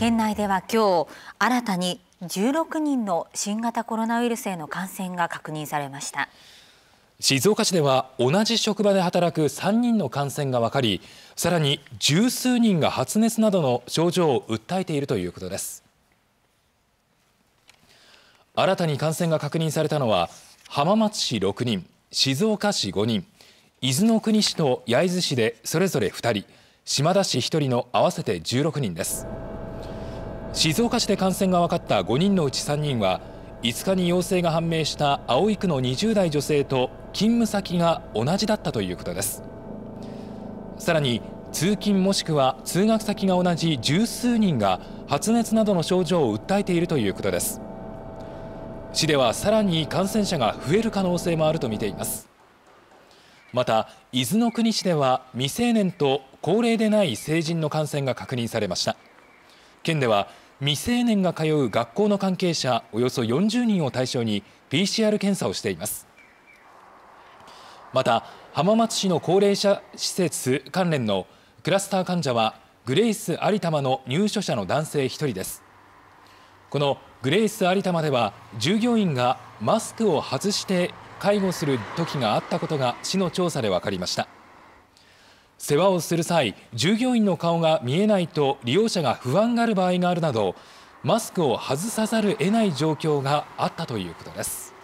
県内では今日新たに16人の新型コロナウイルスへの感染が確認されました静岡市では同じ職場で働く3人の感染が分かりさらに十数人が発熱などの症状を訴えているということです新たに感染が確認されたのは浜松市6人静岡市5人伊豆の国市と焼津市でそれぞれ2人島田市1人の合わせて16人です。静岡市で感染が分かった5人のうち3人は5日に陽性が判明した葵区の20代女性と勤務先が同じだったということですさらに通勤もしくは通学先が同じ十数人が発熱などの症状を訴えているということです市ではさらに感染者が増える可能性もあるとみていますまた伊豆の国市では未成年と高齢でない成人の感染が確認されました県では未成年が通う学校の関係者およそ40人を対象に PCR 検査をしていますまた浜松市の高齢者施設関連のクラスター患者はグレイス有玉の入所者の男性1人ですこのグレイス有玉では従業員がマスクを外して介護する時があったことが市の調査で分かりました世話をする際従業員の顔が見えないと利用者が不安がある場合があるなどマスクを外さざる得ない状況があったということです。